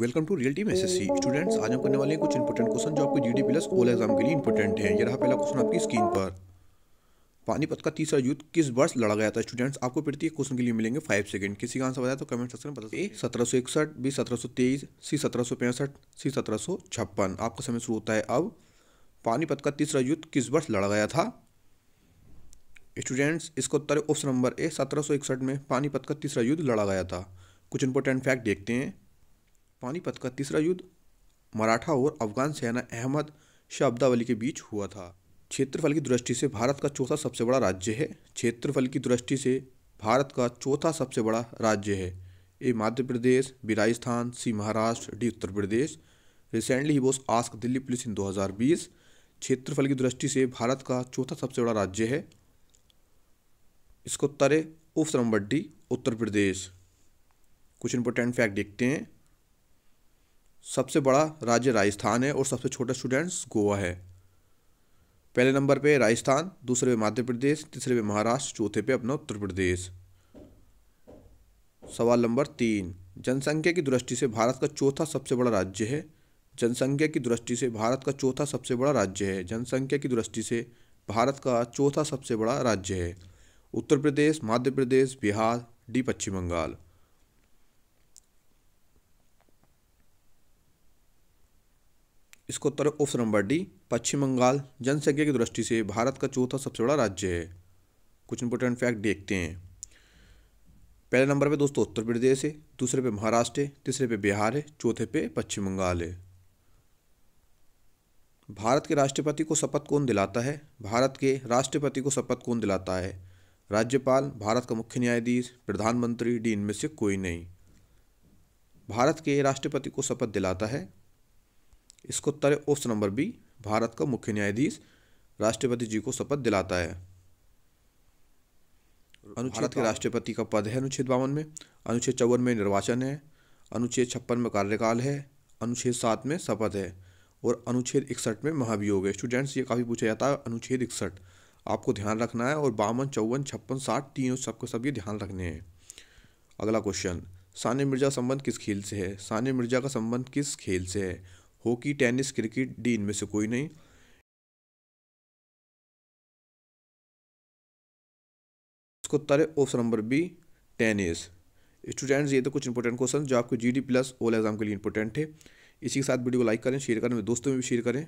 welcome to real team SSC students आज हम करने वाले हैं कुछ इंपोर्टेंट क्वेश्चन जो आपके जीडी प्लस ओल एग्जाम के लिए इंपोर्टेंट है ये रहा पहला क्वेश्चन आपकी स्क्रीन पर पानीपत का तीसरा युद्ध किस वर्ष लड़ा गया था स्टूडेंट्स आपको प्रत्येक क्वेश्चन के लिए मिलेंगे फाइव सेकंड किसी का आंसर बताया तो कमेंट सेक्शन में बता ए सत्रह सौ इकसठ बी सत्रह सौ तेईस सी सत्रह सौ पैंसठ सी सत्रह सौ छप्पन आपका समय शुरू होता है अब पानीपत का तीसरा युद्ध किस वर्ष लड़ा गया था स्टूडेंट्स इसका उत्तर ऑप्शन नंबर ए सत्रह सौ इकसठ में पानीपत का तीसरा युद्ध लड़ा गया था कुछ इंपोर्टेंट फैक्ट देखते हैं पानीपत का तीसरा युद्ध मराठा और अफगान सेना अहमद शाह अब्दावली के बीच हुआ था क्षेत्रफल की दृष्टि से भारत का चौथा सबसे बड़ा राज्य है क्षेत्रफल की दृष्टि से भारत का चौथा सबसे बड़ा राज्य है A Madhya Pradesh B Rajasthan C Maharashtra D Uttar Pradesh recently ही was asked Delhi police in 2020 क्षेत्रफल की दृष्टि से भारत का चौथा सबसे बड़ा राज्य है इसको तरे उफ नंबर डी उत्तर प्रदेश कुछ इंपोर्टेंट फैक्ट देखते हैं सबसे बड़ा राज्य राजस्थान है और सबसे छोटा स्टूडेंट्स गोवा है पहले नंबर पे राजस्थान दूसरे पे मध्य प्रदेश तीसरे पे महाराष्ट्र चौथे पे अपना उत्तर प्रदेश सवाल नंबर तीन जनसंख्या की दृष्टि से भारत का चौथा सबसे बड़ा राज्य है जनसंख्या की दृष्टि से भारत का चौथा सबसे बड़ा राज्य है जनसंख्या की दृष्टि से भारत का चौथा सबसे बड़ा राज्य है उत्तर प्रदेश मध्य प्रदेश बिहार डी पश्चिम बंगाल इसको उत्तर option number D Paschim Bengal जनसंख्या की दृष्टि से भारत का चौथा सबसे बड़ा राज्य है कुछ इंपोर्टेंट फैक्ट देखते हैं पहले नंबर पे दोस्तों उत्तर प्रदेश है दूसरे पे महाराष्ट्र है तीसरे पे बिहार है चौथे पे पश्चिम बंगाल है भारत के राष्ट्रपति को शपथ कौन दिलाता है भारत के राष्ट्रपति को शपथ कौन दिलाता है राज्यपाल भारत का मुख्य न्यायाधीश प्रधानमंत्री डी इनमें से कोई नहीं भारत के राष्ट्रपति को शपथ दिलाता है इसको उत्तर है ऑप्शन नंबर बी भारत का मुख्य न्यायाधीश राष्ट्रपति जी को शपथ दिलाता है अनुच्छेद के राष्ट्रपति का पद है अनुच्छेद बावन में अनुच्छेद चौवन में निर्वाचन है अनुच्छेद छप्पन में कार्यकाल है अनुच्छेद सात में शपथ है और अनुच्छेद इकसठ में महाभियोग है स्टूडेंट्स ये काफ़ी पूछा जाता है अनुच्छेद इकसठ आपको ध्यान रखना है और बावन चौवन छप्पन साठ तीनों सबको सब ये ध्यान रखने हैं अगला क्वेश्चन सानिया मिर्जा संबंध किस खेल से है सानिया मिर्जा का संबंध किस खेल से है हॉकी टेनिस क्रिकेट डी इनमें से कोई नहीं इसको उत्तर ऑप्शन नंबर बी टेनिस स्टूडेंट्स ये तो कुछ इंपॉर्टेंट क्वेश्चन जो G GD plus all exam के लिए इंपॉर्टेंट है इसी के साथ वीडियो को लाइक करें शेयर करें दोस्तों में भी शेयर करें